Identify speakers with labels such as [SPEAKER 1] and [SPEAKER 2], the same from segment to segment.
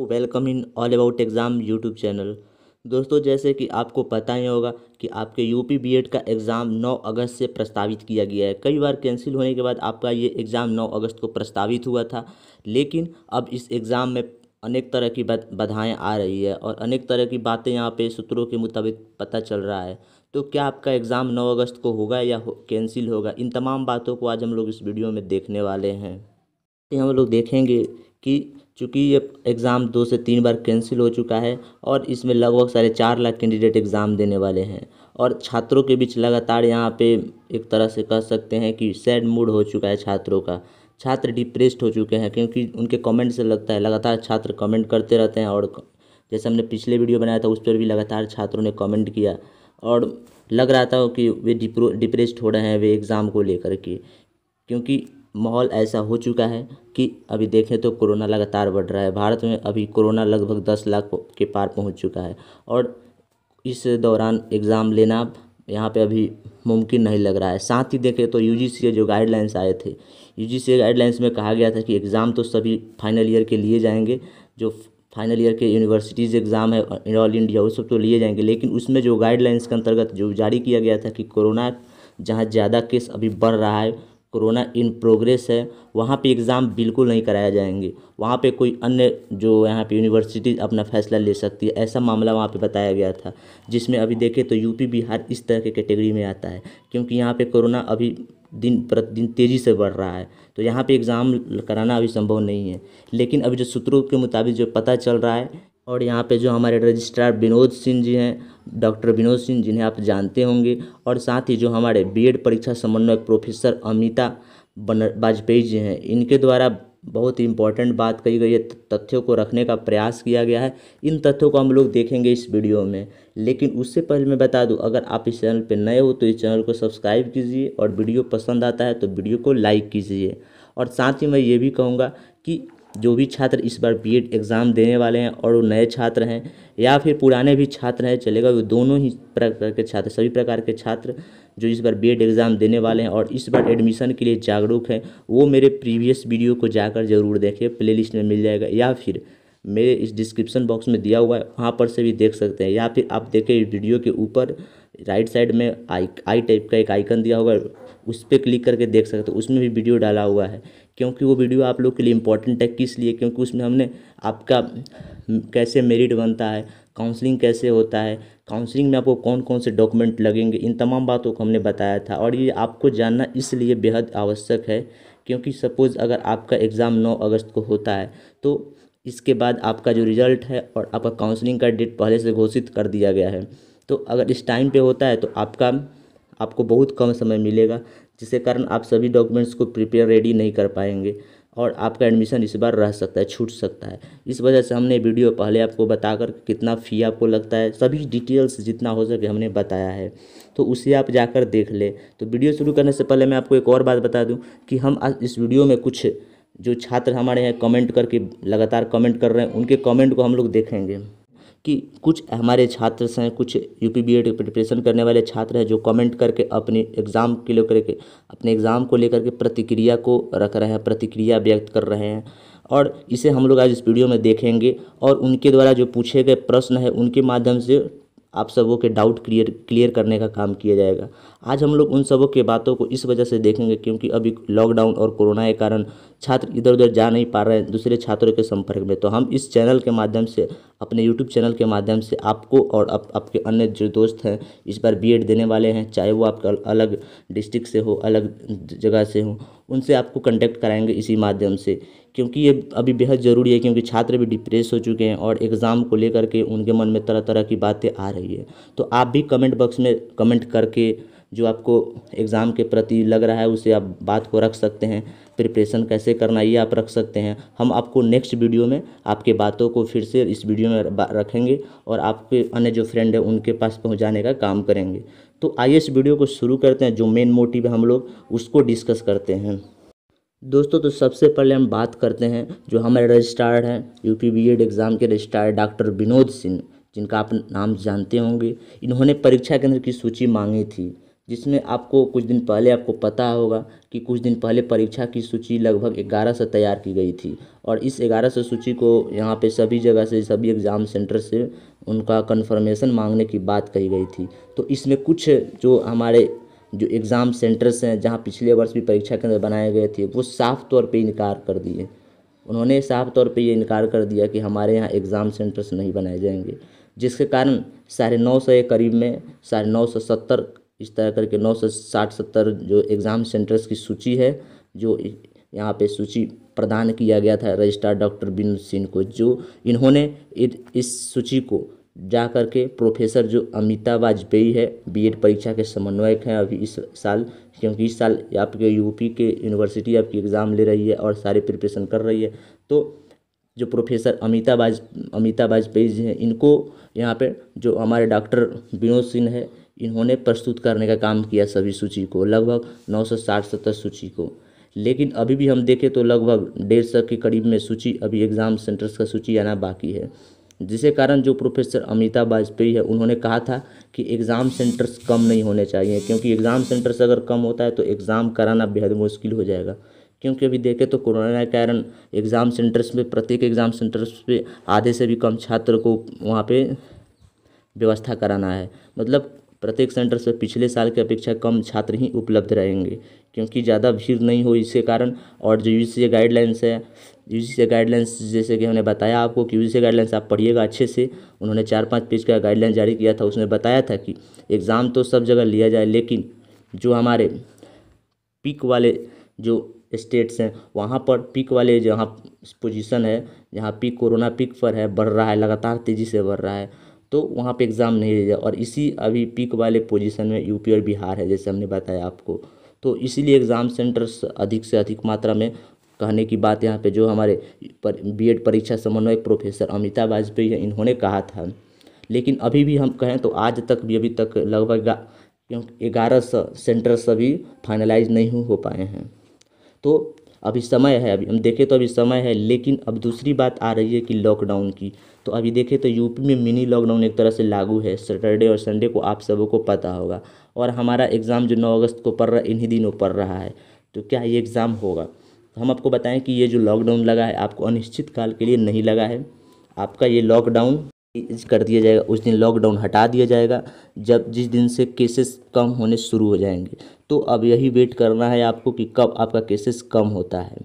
[SPEAKER 1] welcome in all about exam YouTube channel दोस्तों जैसे कि आपको पता ही होगा कि आपके यूपी बीएड का एग्ज़ाम 9 अगस्त से प्रस्तावित किया गया है कई बार कैंसिल होने के बाद आपका ये एग्ज़ाम 9 अगस्त को प्रस्तावित हुआ था लेकिन अब इस एग्ज़ाम में अनेक तरह की बाधाएं आ रही है और अनेक तरह की बातें यहाँ पे सूत्रों के मुताबिक पता चल रहा है तो क्या आपका एग्ज़ाम नौ अगस्त को होगा या हो, कैंसिल होगा इन तमाम बातों को आज हम लोग इस वीडियो में देखने वाले हैं हम लोग देखेंगे कि चूँकि ये एग्ज़ाम दो से तीन बार कैंसिल हो चुका है और इसमें लगभग साढ़े चार लाख कैंडिडेट एग्ज़ाम देने वाले हैं और छात्रों के बीच लगातार यहाँ पे एक तरह से कह सकते हैं कि सैड मूड हो चुका है छात्रों का छात्र डिप्रेस्ड हो चुके हैं क्योंकि उनके कमेंट से लगता है लगातार छात्र कमेंट करते रहते हैं और जैसे हमने पिछले वीडियो बनाया था उस पर भी लगातार छात्रों ने कमेंट किया और लग रहा था कि वे डिप्रो डिप्रेस्ड हो रहे हैं वे एग्ज़ाम को लेकर के क्योंकि माहौल ऐसा हो चुका है कि अभी देखें तो कोरोना लगातार बढ़ रहा है भारत में अभी कोरोना लगभग दस लाख के पार पहुंच चुका है और इस दौरान एग्ज़ाम लेना यहाँ पे अभी मुमकिन नहीं लग रहा है साथ ही देखें तो यू जी सी जो गाइडलाइंस आए थे यू जी सी गाइडलाइंस में कहा गया था कि एग्ज़ाम तो सभी फाइनल ईयर के लिए जाएंगे जो फाइनल ईयर के यूनिवर्सिटीज़ एग्ज़ाम है ऑल इंडिया वो सब तो लिए जाएंगे लेकिन उसमें जो गाइडलाइंस के अंतर्गत जो जारी किया गया था कि कोरोना जहाँ ज़्यादा केस अभी बढ़ रहा है कोरोना इन प्रोग्रेस है वहाँ पे एग्ज़ाम बिल्कुल नहीं कराया जाएंगे वहाँ पे कोई अन्य जो यहाँ पे यूनिवर्सिटी अपना फैसला ले सकती है ऐसा मामला वहाँ पे बताया गया था जिसमें अभी देखें तो यूपी बिहार इस तरह के कैटेगरी में आता है क्योंकि यहाँ पे कोरोना अभी दिन प्रतिदिन तेज़ी से बढ़ रहा है तो यहाँ पर एग्ज़ाम कराना अभी संभव नहीं है लेकिन अभी जो सूत्रों के मुताबिक जो पता चल रहा है और यहाँ पे जो हमारे रजिस्ट्रार विनोद सिंह जी हैं डॉक्टर विनोद सिंह जिन्हें आप जानते होंगे और साथ ही जो हमारे बीएड परीक्षा समन्वयक प्रोफेसर अमिता बन वाजपेयी जी हैं इनके द्वारा बहुत ही इंपॉर्टेंट बात कही गई है तथ्यों को रखने का प्रयास किया गया है इन तथ्यों को हम लोग देखेंगे इस वीडियो में लेकिन उससे पहले मैं बता दूं अगर आप इस चैनल पर नए हो तो इस चैनल को सब्सक्राइब कीजिए और वीडियो पसंद आता है तो वीडियो को लाइक कीजिए और साथ ही मैं ये भी कहूँगा कि जो भी छात्र इस बार बी एग्ज़ाम देने वाले हैं और वो नए छात्र हैं या फिर पुराने भी छात्र हैं चलेगा वो दोनों ही प्रकार के छात्र सभी प्रकार के छात्र जो इस बार बी एग्ज़ाम देने वाले हैं और इस बार एडमिशन के लिए जागरूक हैं वो मेरे प्रीवियस वीडियो को जाकर ज़रूर देखें प्ले में मिल जाएगा या फिर मेरे इस डिस्क्रिप्शन बॉक्स में दिया हुआ है वहाँ पर से भी देख सकते हैं या फिर आप देखें वीडियो के ऊपर राइट साइड में आई आई टाइप का एक आइकन दिया होगा उस पर क्लिक करके देख सकते हो उसमें भी वीडियो डाला हुआ है क्योंकि वो वीडियो आप लोग के लिए इंपॉर्टेंट है किस लिए क्योंकि उसमें हमने आपका हम्म, कैसे मेरिट बनता है काउंसलिंग कैसे होता है काउंसलिंग में आपको कौन कौन से डॉक्यूमेंट लगेंगे इन तमाम बातों को हमने बताया था और ये आपको जानना इसलिए बेहद आवश्यक है क्योंकि सपोज़ अगर आपका एग्ज़ाम नौ अगस्त को होता है तो इसके बाद आपका जो रिज़ल्ट है और आपका काउंसलिंग का डेट पहले से घोषित कर दिया गया है तो अगर इस टाइम पे होता है तो आपका आपको बहुत कम समय मिलेगा जिसके कारण आप सभी डॉक्यूमेंट्स को प्रिपेयर रेडी नहीं कर पाएंगे और आपका एडमिशन इस बार रह सकता है छूट सकता है इस वजह से हमने वीडियो पहले आपको बताकर कितना फ़ी आपको लगता है सभी डिटेल्स जितना हो सके हमने बताया है तो उसे आप जाकर देख ले तो वीडियो शुरू करने से पहले मैं आपको एक और बात बता दूं कि हम इस वीडियो में कुछ जो छात्र हमारे हैं कमेंट करके लगातार कमेंट कर रहे हैं उनके कमेंट को हम लोग देखेंगे कि कुछ हमारे छात्र हैं कुछ U P B Ed preparation करने वाले छात्र हैं जो कमेंट करके अपने एग्ज़ाम के लिए करके अपने एग्ज़ाम को लेकर के प्रतिक्रिया को रख रहे हैं प्रतिक्रिया व्यक्त कर रहे हैं और इसे हम लोग आज इस वीडियो में देखेंगे और उनके द्वारा जो पूछे गए प्रश्न है उनके माध्यम से आप सबों के डाउट क्लियर क्लियर करने का काम किया जाएगा आज हम लोग उन सबों के बातों को इस वजह से देखेंगे क्योंकि अभी लॉकडाउन और कोरोना के कारण छात्र इधर उधर जा नहीं पा रहे हैं दूसरे छात्रों के संपर्क में तो हम इस चैनल के माध्यम से अपने यूट्यूब चैनल के माध्यम से आपको और आप, आपके अन्य जो दोस्त हैं इस बार बी देने वाले हैं चाहे वो आपके अलग डिस्ट्रिक्ट से हो अलग जगह से हो उनसे आपको कंटेक्ट कराएंगे इसी माध्यम से क्योंकि ये अभी बेहद ज़रूरी है क्योंकि छात्र भी डिप्रेस हो चुके हैं और एग्ज़ाम को लेकर के उनके मन में तरह तरह की बातें आ रही है तो आप भी कमेंट बॉक्स में कमेंट करके जो आपको एग्ज़ाम के प्रति लग रहा है उसे आप बात को रख सकते हैं प्रिपरेशन कैसे करना ये आप रख सकते हैं हम आपको नेक्स्ट वीडियो में आपके बातों को फिर से इस वीडियो में रखेंगे और आपके अन्य जो फ्रेंड है उनके पास पहुँचाने का काम करेंगे तो आइए इस वीडियो को शुरू करते हैं जो मेन मोटिव है हम लोग उसको डिस्कस करते हैं दोस्तों तो सबसे पहले हम बात करते हैं जो हमारे रजिस्ट्रार हैं बी एड एग्ज़ाम के रजिस्ट्रार डॉक्टर विनोद सिंह जिनका आप नाम जानते होंगे इन्होंने परीक्षा केंद्र की सूची मांगी थी जिसमें आपको कुछ दिन पहले आपको पता होगा कि कुछ दिन पहले परीक्षा की सूची लगभग ग्यारह सौ तैयार की गई थी और इस ग्यारह सौ सूची को यहाँ पे सभी जगह से सभी एग्ज़ाम सेंटर से उनका कन्फर्मेशन मांगने की बात कही गई थी तो इसमें कुछ जो हमारे जो एग्ज़ाम सेंटर्स हैं जहाँ पिछले वर्ष भी परीक्षा केंद्र बनाए गए थे वो साफ तौर पर इनकार कर दिए उन्होंने साफ तौर पर ये इनकार कर दिया कि हमारे यहाँ एग्ज़ाम सेंटर्स नहीं बनाए जाएंगे जिसके कारण साढ़े नौ सौ के करीब में साढ़े नौ सौ सत्तर इस तरह करके नौ सौ साठ सत्तर जो एग्ज़ाम सेंटर्स की सूची है जो यहाँ पे सूची प्रदान किया गया था रजिस्ट्रार डॉक्टर बिन सिंह को जो इन्होंने इस सूची को जा कर के प्रोफेसर जो अमिता वाजपेयी है बीएड परीक्षा के समन्वयक हैं अभी इस साल क्योंकि इस साल आपके यूपी के यूनिवर्सिटी आपकी एग्ज़ाम ले रही है और सारे प्रिपरेशन कर रही है तो जो प्रोफेसर अमिता वाज अमिता वाजपेयी जी हैं इनको यहाँ पे जो हमारे डॉक्टर विनोद सिंह है इन्होंने प्रस्तुत करने का काम किया सभी सूची को लगभग नौ सौ साठ सत्तर सूची को लेकिन अभी भी हम देखें तो लगभग डेढ़ सौ के करीब में सूची अभी एग्ज़ाम सेंटर्स का सूची आना बाकी है जिसके कारण जो प्रोफेसर अमिता वाजपेयी है उन्होंने कहा था कि एग्ज़ाम सेंटर्स कम नहीं होने चाहिए क्योंकि एग्ज़ाम सेंटर्स अगर कम होता है तो एग्ज़ाम कराना बेहद मुश्किल हो जाएगा क्योंकि अभी देखें तो कोरोना के कारण एग्ज़ाम सेंटर्स में प्रत्येक एग्ज़ाम सेंटर्स पे आधे से भी कम छात्र को वहाँ पे व्यवस्था कराना है मतलब प्रत्येक सेंटर से पिछले साल की अपेक्षा कम छात्र ही उपलब्ध रहेंगे क्योंकि ज़्यादा भीड़ नहीं हो इसके कारण और जो यू सी गाइडलाइंस है यू सी गाइडलाइंस जैसे कि हमने बताया आपको कि यू सी गाइडलाइंस आप पढ़िएगा अच्छे से उन्होंने चार पाँच पेज का गाइडलाइन जारी किया था उसमें बताया था कि एग्ज़ाम तो सब जगह लिया जाए लेकिन जो हमारे पिक वाले जो स्टेट्स हैं वहाँ पर पिक वाले जहाँ पोजीशन है जहाँ पिक कोरोना पिक पर है बढ़ रहा है लगातार तेज़ी से बढ़ रहा है तो वहाँ पे एग्ज़ाम नहीं रहेगा और इसी अभी पीक वाले पोजीशन में यूपी और बिहार है जैसे हमने बताया आपको तो इसीलिए एग्ज़ाम सेंटर्स अधिक से अधिक मात्रा में कहने की बात यहाँ पे जो हमारे पर बी परीक्षा समन्वयक प्रोफेसर अमिता वाजपेयी हैं इन्होंने कहा था लेकिन अभी भी हम कहें तो आज तक भी अभी तक लगभग ग्यारह सौ सेंटर्स अभी फाइनलाइज नहीं हो पाए हैं तो अभी समय है अभी हम देखें तो अभी समय है लेकिन अब दूसरी बात आ रही है कि लॉकडाउन की तो अभी देखें तो यूपी में मिनी लॉकडाउन एक तरह से लागू है सैटरडे और संडे को आप सबों को पता होगा और हमारा एग्ज़ाम जो नौ अगस्त को पड़ रहा है इन्हीं दिनों पड़ रहा है तो क्या ये एग्ज़ाम होगा तो हम आपको बताएँ कि ये जो लॉकडाउन लगा है आपको अनिश्चित काल के लिए नहीं लगा है आपका ये लॉकडाउन कर दिया जाएगा उस दिन लॉकडाउन हटा दिया जाएगा जब जिस दिन से केसेस कम होने शुरू हो जाएंगे तो अब यही वेट करना है आपको कि कब आपका केसेस कम होता है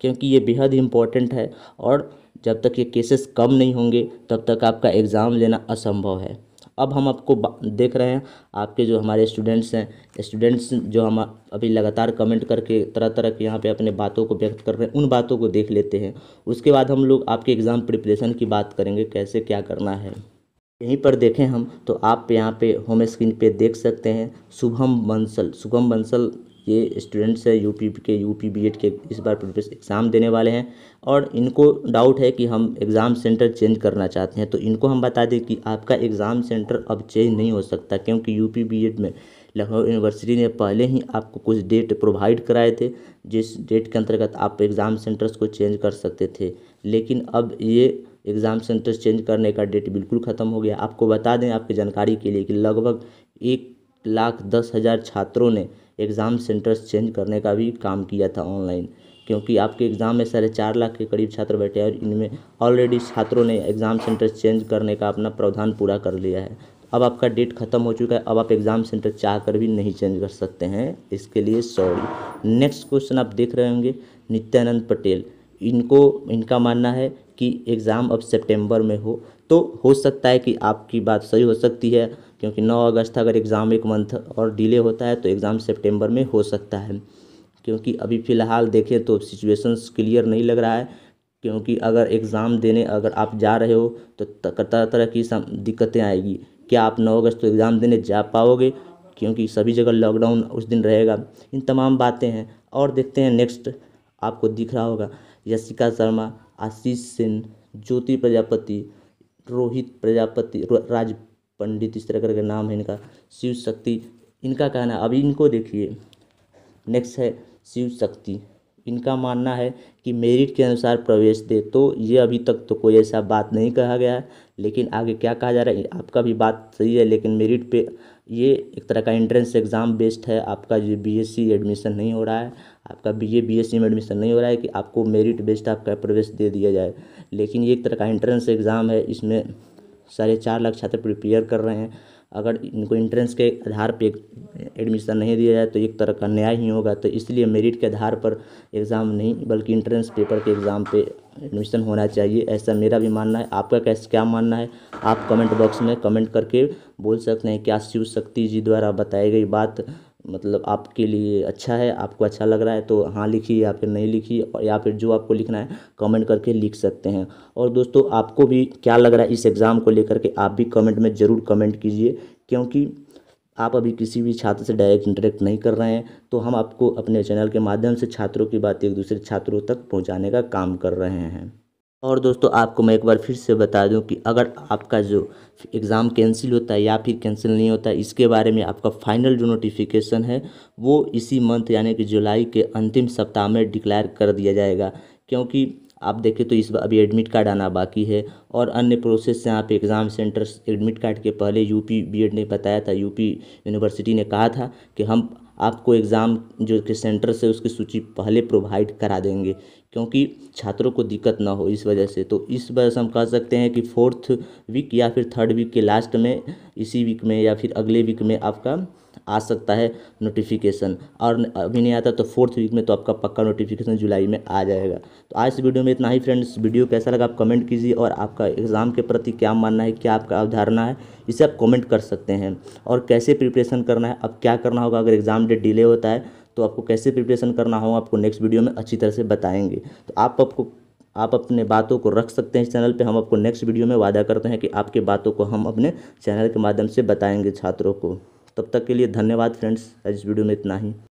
[SPEAKER 1] क्योंकि ये बेहद इम्पॉर्टेंट है और जब तक ये केसेस कम नहीं होंगे तब तक आपका एग्ज़ाम लेना असंभव है अब हम आपको देख रहे हैं आपके जो हमारे स्टूडेंट्स हैं स्टूडेंट्स जो हम अभी लगातार कमेंट करके तरह तरह के यहाँ पे अपने बातों को व्यक्त कर रहे हैं उन बातों को देख लेते हैं उसके बाद हम लोग आपके एग्ज़ाम प्रिपरेशन की बात करेंगे कैसे क्या करना है यहीं पर देखें हम तो आप यहाँ पे होम स्क्रीन पे देख सकते हैं शुभम बंसल शुभम बंसल ये स्टूडेंट्स हैं यूपी के यूपी बीएड के इस बार प्रीवियस एग्ज़ाम देने वाले हैं और इनको डाउट है कि हम एग्ज़ाम सेंटर चेंज करना चाहते हैं तो इनको हम बता दें कि आपका एग्ज़ाम सेंटर अब चेंज नहीं हो सकता क्योंकि यूपी बीएड में लखनऊ यूनिवर्सिटी ने पहले ही आपको कुछ डेट प्रोवाइड कराए थे जिस डेट के अंतर्गत आप एग्ज़ाम सेंटर्स को चेंज कर सकते थे लेकिन अब ये एग्ज़ाम सेंटर चेंज करने का डेट बिल्कुल ख़त्म हो गया आपको बता दें आपकी जानकारी के लिए कि लगभग एक लाख दस हज़ार छात्रों ने एग्ज़ाम सेंटर्स चेंज करने का भी काम किया था ऑनलाइन क्योंकि आपके एग्ज़ाम में साढ़े चार लाख के करीब छात्र बैठे हैं और इनमें ऑलरेडी छात्रों ने एग्ज़ाम सेंटर चेंज करने का अपना प्रावधान पूरा कर लिया है अब आपका डेट ख़त्म हो चुका है अब आप एग्ज़ाम सेंटर चाह कर भी नहीं चेंज कर सकते हैं इसके लिए सॉरी नेक्स्ट क्वेश्चन आप देख रहे होंगे नित्यानंद पटेल इनको इनका मानना है कि एग्ज़ाम अब सितंबर में हो तो हो सकता है कि आपकी बात सही हो सकती है क्योंकि 9 अगस्त अगर एग्ज़ाम एक मंथ और डिले होता है तो एग्ज़ाम सितंबर में हो सकता है क्योंकि अभी फ़िलहाल देखें तो सिचुएशंस क्लियर नहीं लग रहा है क्योंकि अगर एग्ज़ाम देने अगर आप जा रहे हो तो तरह तरह की दिक्कतें आएगी क्या आप नौ अगस्त को एग्ज़ाम देने जा पाओगे क्योंकि सभी जगह लॉकडाउन उस दिन रहेगा इन तमाम बातें हैं और देखते हैं नेक्स्ट आपको दिख रहा होगा यशिका शर्मा आशीष सेन ज्योति प्रजापति रोहित प्रजापति राज पंडित इस तरह करके नाम है इनका शिव शक्ति इनका कहना अभी इनको देखिए नेक्स्ट है शिव शक्ति इनका मानना है कि मेरिट के अनुसार प्रवेश दे तो ये अभी तक तो कोई ऐसा बात नहीं कहा गया है लेकिन आगे क्या कहा जा रहा है आपका भी बात सही है लेकिन मेरिट पे ये एक तरह का एंट्रेंस एग्ज़ाम बेस्ड है आपका जो बीएससी एडमिशन नहीं हो रहा है आपका बीए बीएससी में एडमिशन नहीं हो रहा है कि आपको मेरिट बेस्ड आपका प्रवेश दे दिया जाए लेकिन ये एक तरह का एंट्रेंस एग्ज़ाम है इसमें साढ़े चार लाख छात्र प्रिपेयर कर रहे हैं अगर इनको इंट्रेंस के आधार पर एडमिशन नहीं दिया जाए तो एक तरह का न्याय ही होगा तो इसलिए मेरिट के आधार पर एग्ज़ाम नहीं बल्कि इंट्रेंस पेपर के एग्ज़ाम पे एडमिशन होना चाहिए ऐसा मेरा भी मानना है आपका कैसे क्या मानना है आप कमेंट बॉक्स में कमेंट करके बोल सकते हैं क्या शिव शक्ति जी द्वारा बताई गई बात मतलब आपके लिए अच्छा है आपको अच्छा लग रहा है तो हाँ लिखिए या फिर नहीं लिखिए या फिर जो आपको लिखना है कमेंट करके लिख सकते हैं और दोस्तों आपको भी क्या लग रहा है इस एग्ज़ाम को लेकर के आप भी कमेंट में ज़रूर कमेंट कीजिए क्योंकि आप अभी किसी भी छात्र से डायरेक्ट इंटरेक्ट नहीं कर रहे हैं तो हम आपको अपने चैनल के माध्यम से छात्रों की बात एक दूसरे छात्रों तक पहुँचाने का काम कर रहे हैं और दोस्तों आपको मैं एक बार फिर से बता दूं कि अगर आपका जो एग्ज़ाम कैंसिल होता है या फिर कैंसिल नहीं होता इसके बारे में आपका फाइनल जो नोटिफिकेशन है वो इसी मंथ यानी कि जुलाई के अंतिम सप्ताह में डिक्लेयर कर दिया जाएगा क्योंकि आप देखें तो इस बार अभी एडमिट कार्ड आना बाकी है और अन्य प्रोसेस से आप एग्ज़ाम सेंटर्स एडमिट कार्ड के पहले यूपी बीएड ने बताया था यूपी यूनिवर्सिटी ने कहा था कि हम आपको एग्ज़ाम जो कि सेंटर से उसकी सूची पहले प्रोवाइड करा देंगे क्योंकि छात्रों को दिक्कत ना हो इस वजह से तो इस वजह से हम कह सकते हैं कि फोर्थ वीक या फिर थर्ड वीक के लास्ट में इसी वीक में या फिर अगले वीक में आपका आ सकता है नोटिफिकेशन और अभी नहीं आता तो फोर्थ वीक में तो आपका पक्का नोटिफिकेशन जुलाई में आ जाएगा तो आज इस वीडियो में इतना ही फ्रेंड्स वीडियो कैसा लगा आप कमेंट कीजिए और आपका एग्ज़ाम के प्रति क्या मानना है क्या आपका अवधारणा है इसे आप कमेंट कर सकते हैं और कैसे प्रिपरेशन करना है अब क्या करना होगा अगर एग्ज़ाम डेट डिले होता है तो आपको कैसे प्रिपरेशन करना होगा आपको नेक्स्ट वीडियो में अच्छी तरह से बताएंगे तो आप आपको आप अपने बातों को रख सकते हैं इस चैनल पे हम आपको नेक्स्ट वीडियो में वादा करते हैं कि आपके बातों को हम अपने चैनल के माध्यम से बताएंगे छात्रों को तब तक के लिए धन्यवाद फ्रेंड्स आज इस वीडियो में इतना ही